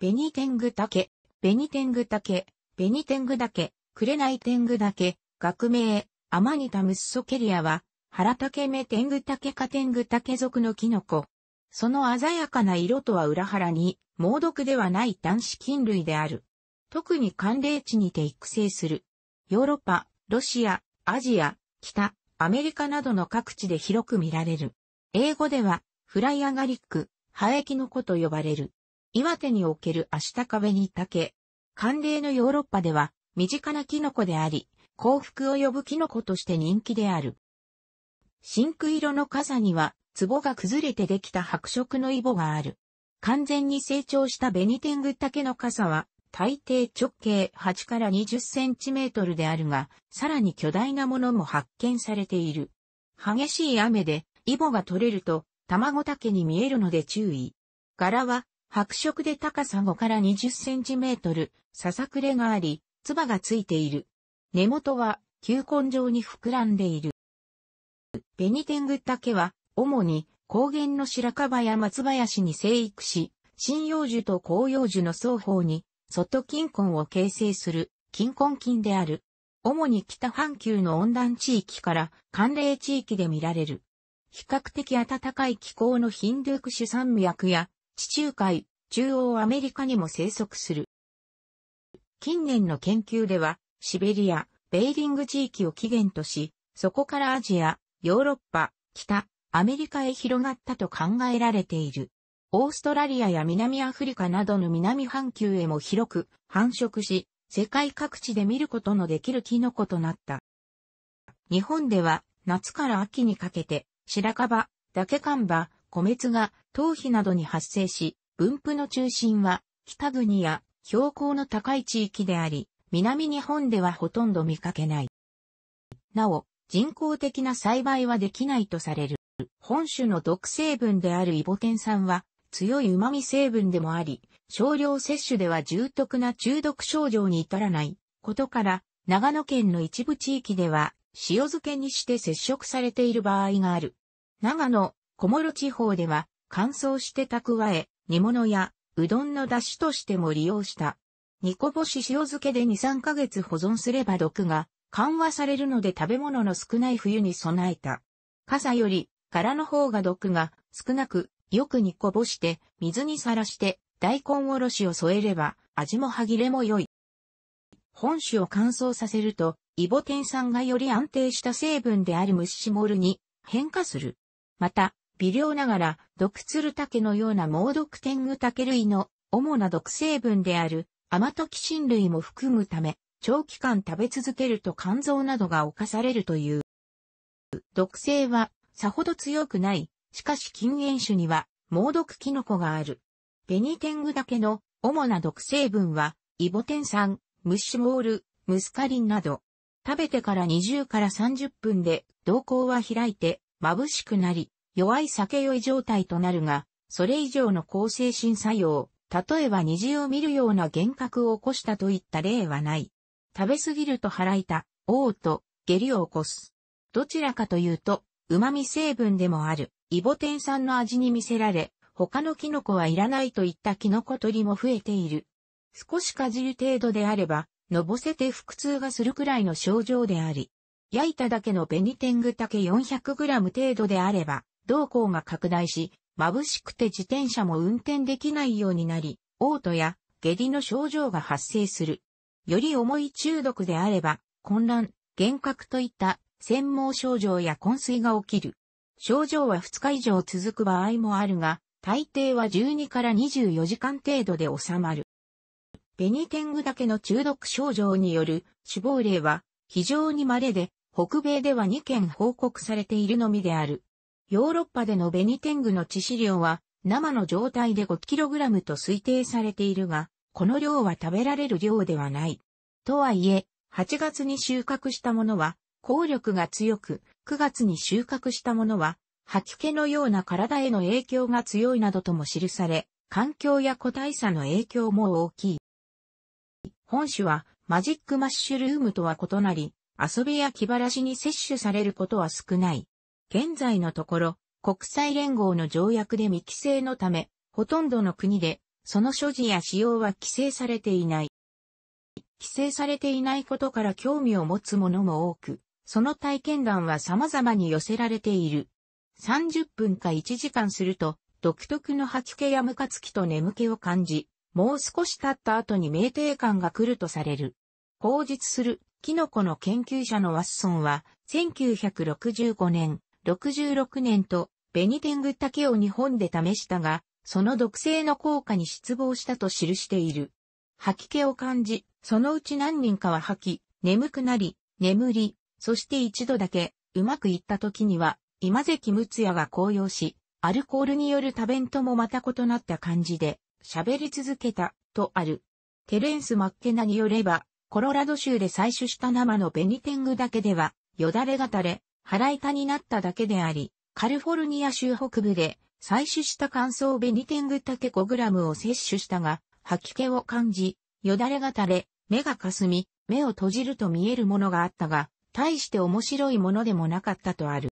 ベニテングタケ、ベニテングタケ、ベニテングタケ、クレナイテングタケ、学名、アマニタムッソケリアは、ハラタケメテングタケカテングタケ属のキノコ。その鮮やかな色とは裏腹に、猛毒ではない単子菌類である。特に寒冷地にて育成する。ヨーロッパ、ロシア、アジア、北、アメリカなどの各地で広く見られる。英語では、フライアガリック、ハエキノコと呼ばれる。岩手におけるアシタカベニタケ。寒冷のヨーロッパでは身近なキノコであり、幸福を呼ぶキノコとして人気である。真ク色の傘には、壺が崩れてできた白色のイボがある。完全に成長したベニテングタケの傘は、大抵直径8から20センチメートルであるが、さらに巨大なものも発見されている。激しい雨で、イボが取れると、卵竹に見えるので注意。柄は、白色で高さ5から20センチメートル、ささくれがあり、唾がついている。根元は球根状に膨らんでいる。ベニテングタケは、主に高原の白樺や松林に生育し、針葉樹と広葉樹の双方に、外金根を形成する金根菌である。主に北半球の温暖地域から寒冷地域で見られる。比較的暖かい気候のヒンドゥークシュ山脈や地中海、中央アメリカにも生息する。近年の研究では、シベリア、ベーリング地域を起源とし、そこからアジア、ヨーロッパ、北、アメリカへ広がったと考えられている。オーストラリアや南アフリカなどの南半球へも広く繁殖し、世界各地で見ることのできるキノコとなった。日本では夏から秋にかけて、白樺、竹寒葉、米津が頭皮などに発生し、分布の中心は北国や標高の高い地域であり、南日本ではほとんど見かけない。なお、人工的な栽培はできないとされる。本種の毒成分であるイボテン酸は強い旨味成分でもあり、少量摂取では重篤な中毒症状に至らないことから、長野県の一部地域では塩漬けにして接触されている場合がある。長野、小諸地方では乾燥して蓄え、煮物やうどんの出汁としても利用した。煮こぼし塩漬けで2、3ヶ月保存すれば毒が緩和されるので食べ物の少ない冬に備えた。傘より殻の方が毒が少なく、よく煮こぼして水にさらして大根おろしを添えれば味も歯切れも良い。本種を乾燥させると、イボテン酸がより安定した成分であるしシモルに変化する。また、微量ながら、毒ツルタケのような猛毒天狗竹タケ類の主な毒成分であるアマトキシン類も含むため、長期間食べ続けると肝臓などが侵されるという。毒性はさほど強くない。しかし禁煙種には猛毒キノコがある。ベニテングタケの主な毒成分は、イボテン酸、ムッシュモール、ムスカリンなど。食べてから20から30分で、瞳孔は開いて眩しくなり、弱い酒酔い状態となるが、それ以上の抗精神作用、例えば虹を見るような幻覚を起こしたといった例はない。食べ過ぎると腹痛、嘔吐、下痢を起こす。どちらかというと、旨味成分でもある、イボテン酸の味に見せられ、他のキノコはいらないといったキノコ取りも増えている。少しかじる程度であれば、のぼせて腹痛がするくらいの症状であり、焼いただけのベニテングタケ 400g 程度であれば、動向が拡大し、眩しくて自転車も運転できないようになり、嘔吐や下痢の症状が発生する。より重い中毒であれば、混乱、幻覚といった専門症状や昏睡が起きる。症状は2日以上続く場合もあるが、大抵は12から24時間程度で収まる。ベニテングだけの中毒症状による死亡例は非常に稀で、北米では2件報告されているのみである。ヨーロッパでのベニテングの致死量は生の状態で 5kg と推定されているが、この量は食べられる量ではない。とはいえ、8月に収穫したものは、効力が強く、9月に収穫したものは、吐き気のような体への影響が強いなどとも記され、環境や個体差の影響も大きい。本種はマジックマッシュルームとは異なり、遊びや気晴らしに摂取されることは少ない。現在のところ、国際連合の条約で未規制のため、ほとんどの国で、その所持や使用は規制されていない。規制されていないことから興味を持つ者も多く、その体験談は様々に寄せられている。30分か1時間すると、独特の吐き気やムカつきと眠気を感じ、もう少し経った後に酩酊感が来るとされる。口述する、キノコの研究者のワッソンは、1965年、66年とベニテングけを日本で試したが、その毒性の効果に失望したと記している。吐き気を感じ、そのうち何人かは吐き、眠くなり、眠り、そして一度だけ、うまくいった時には、今関睦也が高揚し、アルコールによる多弁ともまた異なった感じで、喋り続けた、とある。テレンス・マッケナによれば、コロラド州で採取した生のベニテングだけでは、よだれが垂れ、い板になっただけであり、カリフォルニア州北部で採取した乾燥ベニテングタケ5ムを摂取したが、吐き気を感じ、よだれが垂れ、目がかすみ、目を閉じると見えるものがあったが、大して面白いものでもなかったとある。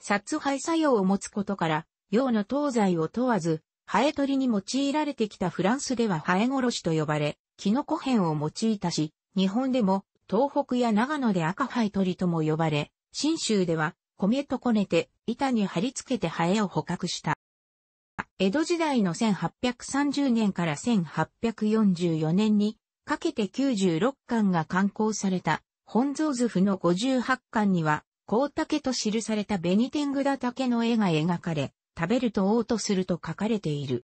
殺廃作用を持つことから、用の東西を問わず、ハエ取りに用いられてきたフランスではハエ殺しと呼ばれ、キノコ片を用いたし、日本でも東北や長野で赤ハエ取りとも呼ばれ、新州では米とこねて板に貼り付けてハエを捕獲した。江戸時代の1830年から1844年にかけて96巻が刊行された本蔵図譜の58巻には、甲竹と記されたベニテングダ竹の絵が描かれ、食べると嘔吐すると書かれている。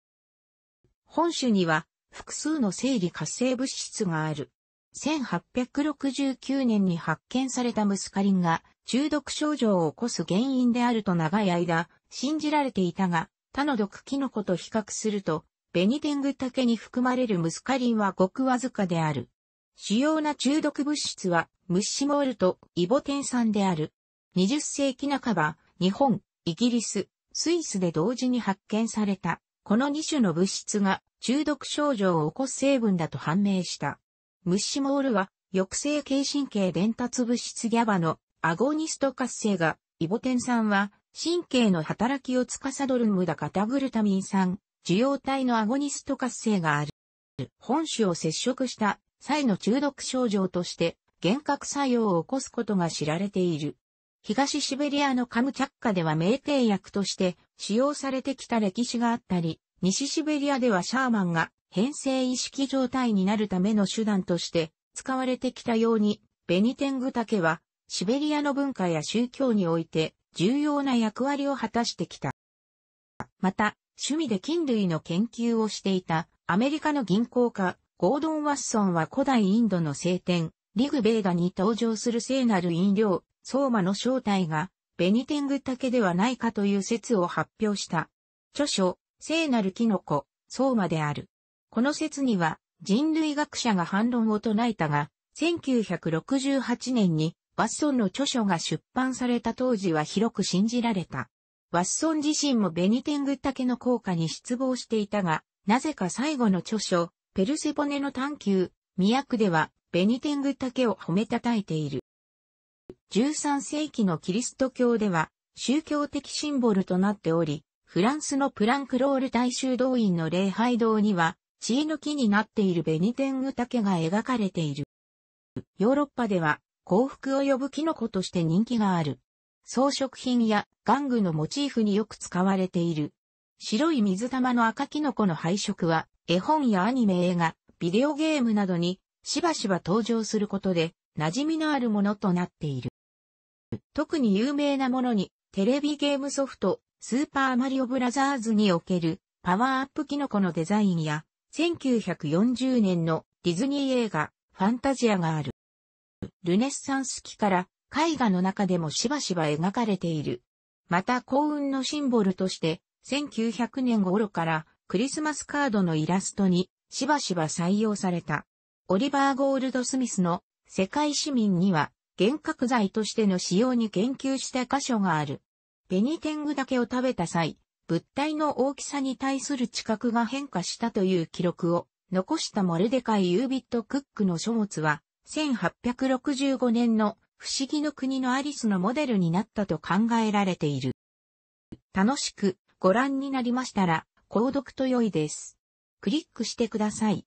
本種には複数の生理活性物質がある。1869年に発見されたムスカリンが中毒症状を起こす原因であると長い間信じられていたが、他の毒キノコと比較すると、ベニテングタケに含まれるムスカリンはごくわずかである。主要な中毒物質は、ムッシモールとイボテン酸である。20世紀半ば、日本、イギリス、スイスで同時に発見された、この2種の物質が中毒症状を起こす成分だと判明した。ムッシモールは、抑制系神経伝達物質ギャバのアゴニスト活性が、イボテン酸は、神経の働きを司る無駄型グルタミン酸、受容体のアゴニスト活性がある。本種を接触した際の中毒症状として、幻覚作用を起こすことが知られている。東シベリアのカムチャッカでは名定薬として使用されてきた歴史があったり、西シベリアではシャーマンが変性意識状態になるための手段として使われてきたように、ベニテングタケはシベリアの文化や宗教において重要な役割を果たしてきた。また、趣味で菌類の研究をしていたアメリカの銀行家、ゴードン・ワッソンは古代インドの聖典、リグ・ベーダに登場する聖なる飲料、ソーマの正体が、ベニテングタケではないかという説を発表した。著書、聖なるキノコ、ソーマである。この説には人類学者が反論を唱えたが、1968年にワッソンの著書が出版された当時は広く信じられた。ワッソン自身もベニテングタケの効果に失望していたが、なぜか最後の著書、ペルセポネの探求、都では、ベニテングタケを褒めたたえている。13世紀のキリスト教では、宗教的シンボルとなっており、フランスのプランクロール大衆動員の礼拝堂には、知恵の木になっているベニテングタケが描かれている。ヨーロッパでは幸福を呼ぶキノコとして人気がある。装飾品や玩具のモチーフによく使われている。白い水玉の赤キノコの配色は絵本やアニメ映画、ビデオゲームなどにしばしば登場することで馴染みのあるものとなっている。特に有名なものにテレビゲームソフトスーパーマリオブラザーズにおけるパワーアップキノコのデザインや1940年のディズニー映画、ファンタジアがある。ルネッサンス期から絵画の中でもしばしば描かれている。また幸運のシンボルとして、1900年頃からクリスマスカードのイラストにしばしば採用された。オリバー・ゴールド・スミスの世界市民には幻覚剤としての使用に研究した箇所がある。ペニテングだけを食べた際、物体の大きさに対する知覚が変化したという記録を残したモルデカイ・ユービット・クックの書物は、1865年の不思議の国のアリスのモデルになったと考えられている。楽しくご覧になりましたら、購読と良いです。クリックしてください。